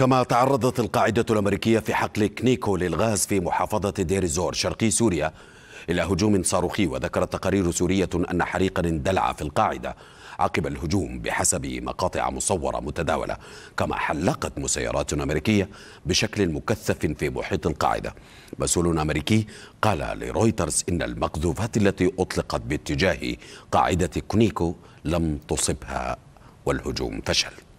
كما تعرضت القاعدة الأمريكية في حقل كنيكو للغاز في محافظة دير الزور شرقي سوريا إلى هجوم صاروخي وذكرت تقارير سورية أن حريقا اندلع في القاعدة عقب الهجوم بحسب مقاطع مصورة متداولة كما حلقت مسيرات أمريكية بشكل مكثف في محيط القاعدة مسؤول أمريكي قال لرويترز إن المقذوفات التي أطلقت باتجاه قاعدة كونيكو لم تصبها والهجوم فشل